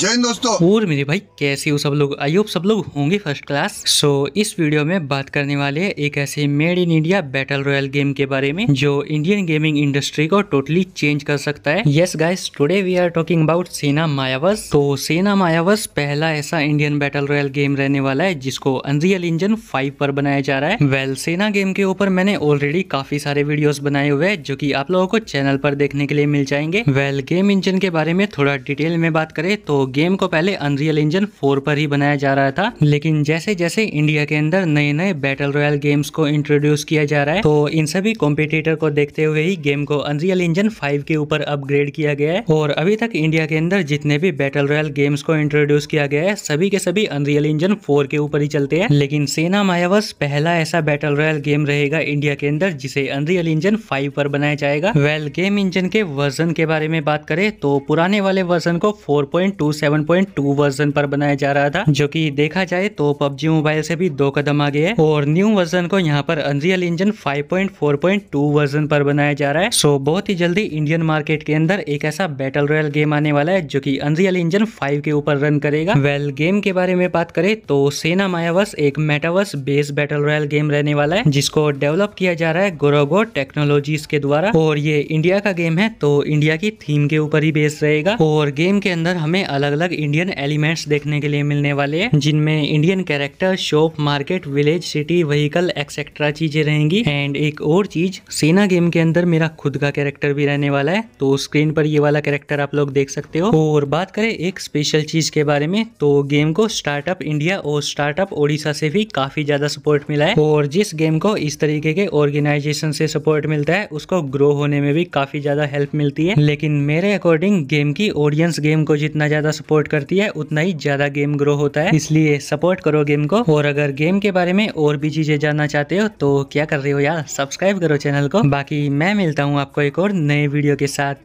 जय हिंद दोस्तों और मेरे भाई कैसे हो सब लोग आई होप सब लोग होंगे फर्स्ट क्लास सो so, इस वीडियो में बात करने वाले हैं एक ऐसे made in India battle royale game के बारे में जो इंडियन गेमिंग इंडस्ट्री को टोटली चेंज कर सकता है yes guys today we are talking about सेना मायावस तो सेना मायावस पहला ऐसा इंडियन बैटल रॉयल गेम रहने वाला है जिसको अनरियल इंजन फाइव पर बनाया जा रहा है वेल well, सेना गेम के ऊपर मैंने ऑलरेडी काफी सारे वीडियो बनाए हुए हैं जो की आप लोगों को चैनल पर देखने के लिए मिल जाएंगे वेल गेम इंजन के बारे में थोड़ा डिटेल में बात करे तो गेम को पहले अनरियल इंजन फोर पर ही बनाया जा रहा था लेकिन जैसे जैसे इंडिया के अंदर नए नए बैटल रॉयल गेम्स को इंट्रोड्यूस किया जा रहा है तो इन सभी कॉम्पिटिटर को देखते हुए ही गेम को अनरियल इंजन फाइव के ऊपर अपग्रेड किया गया है और अभी तक इंडिया के अंदर जितने भी बैटल रॉयल गेम्स को इंट्रोड्यूस किया गया है सभी के सभी अनरियल इंजन फोर के ऊपर ही चलते हैं लेकिन सेना मायावस पहला ऐसा बैटल रॉयल गेम रहेगा इंडिया के अंदर जिसे अनरियल इंजन फाइव पर बनाया जाएगा वेल गेम इंजन के वर्जन के बारे में बात करें तो पुराने वाले वर्जन को फोर पॉइंट टू 7.2 वर्जन पर बनाया जा रहा था जो कि देखा जाए तो पबजी मोबाइल से भी दो कदम आगे है और न्यू वर्जन को यहाँ पर अनरियल इंजन 5.4.2 वर्जन पर बनाया जा रहा है सो बहुत ही जल्दी इंडियन मार्केट के अंदर एक ऐसा बैटल रॉयल गेम आने वाला है जो की अनरियल इंजन फाइव के ऊपर रन करेगा वेल गेम के बारे में बात करे तो सेना मायावस एक metaverse based battle royale game रहने वाला है जिसको डेवलप किया जा रहा है गोरोगो टेक्नोलॉजीज के द्वारा और ये इंडिया का गेम है तो इंडिया की थीम के ऊपर ही बेस रहेगा और गेम के अंदर हमें अलग अलग अलग इंडियन एलिमेंट्स देखने के लिए मिलने वाले हैं जिनमें Indian character shop market village city vehicle etcetera चीजें रहेंगी एंड एक और चीज सेना गेम के अंदर मेरा खुद का कैरेक्टर भी रहने वाला है तो स्क्रीन पर ये वाला कैरेक्टर आप लोग देख सकते हो और बात करें एक स्पेशल चीज के बारे में तो गेम को स्टार्टअप इंडिया और स्टार्टअप ओडिशा से भी काफी ज्यादा सपोर्ट मिला है और जिस गेम को इस तरीके के ऑर्गेनाइजेशन से सपोर्ट मिलता है उसको ग्रो होने में भी काफी ज्यादा हेल्प मिलती है लेकिन मेरे अकॉर्डिंग गेम की ऑडियंस गेम को जितना ज्यादा सपोर्ट करती है उतना ही ज़्यादा गेम ग्रो होता है इसलिए सपोर्ट करो गेम को और अगर गेम के बारे में और भी चीज़ें जानना चाहते हो तो क्या कर रहे हो यार सब्सक्राइब करो चैनल को बाकी मैं मिलता हूँ आपको एक और नए वीडियो के साथ